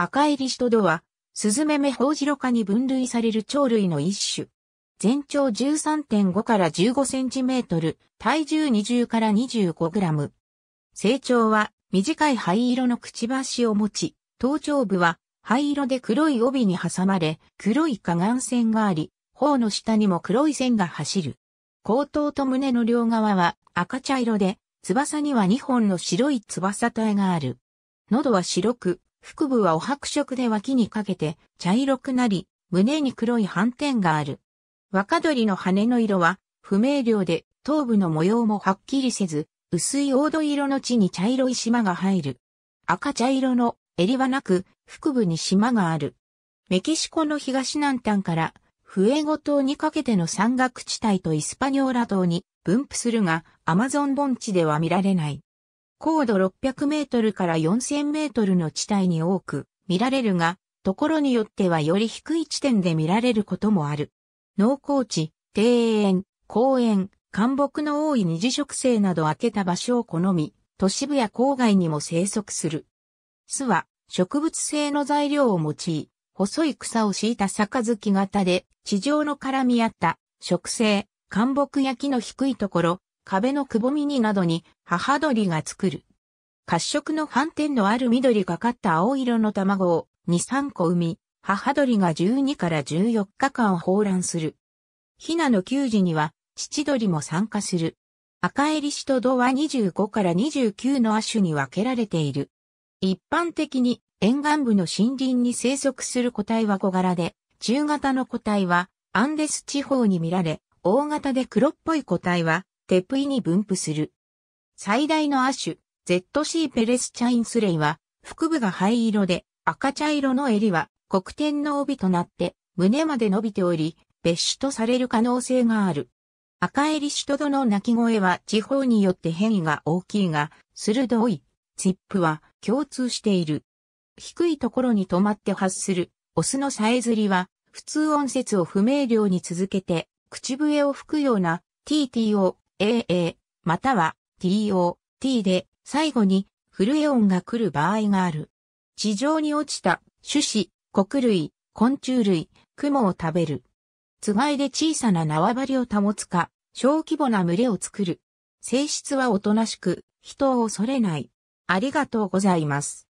赤いリシトドは、スズメメホウジロ科に分類される鳥類の一種。全長13.5から15センチメートル、体重20から25グラム。成長は短い灰色のくちばしを持ち、頭頂部は灰色で黒い帯に挟まれ、黒い下眼線があり、頬の下にも黒い線が走る。後頭と胸の両側は赤茶色で、翼には2本の白い翼体がある。喉は白く、腹部はお白色で脇にかけて茶色くなり、胸に黒い斑点がある。若鳥の羽の色は不明瞭で頭部の模様もはっきりせず、薄い黄土色の地に茶色い島が入る。赤茶色の襟はなく、腹部に島がある。メキシコの東南端からフエゴ島にかけての山岳地帯とイスパニョーラ島に分布するが、アマゾン盆地では見られない。高度600メートルから4000メートルの地帯に多く見られるが、ところによってはより低い地点で見られることもある。農耕地、庭園、公園、干木の多い二次植生など開けた場所を好み、都市部や郊外にも生息する。巣は植物性の材料を用い、細い草を敷いた杯型で地上の絡み合った植生、干木や木の低いところ、壁のくぼみになどに母鳥が作る。褐色の斑点のある緑がかった青色の卵を2、3個産み、母鳥が12から14日間放卵する。ヒナの給仕には、父鳥も参加する。赤襟子とドは25から29の亜種に分けられている。一般的に沿岸部の森林に生息する個体は小柄で、中型の個体はアンデス地方に見られ、大型で黒っぽい個体はテプイに分布する。最大の亜種、ZC ペレスチャインスレイは、腹部が灰色で、赤茶色の襟は、黒点の帯となって、胸まで伸びており、別種とされる可能性がある。赤襟とどの鳴き声は地方によって変異が大きいが、鋭い、チップは共通している。低いところに止まって発する、オスのさえずりは、普通音節を不明瞭に続けて、口笛を吹くような、TT を AA、または TO、T で最後にフルエオンが来る場合がある。地上に落ちた種子、穀類、昆虫類、雲を食べる。つがいで小さな縄張りを保つか、小規模な群れを作る。性質はおとなしく、人を恐れない。ありがとうございます。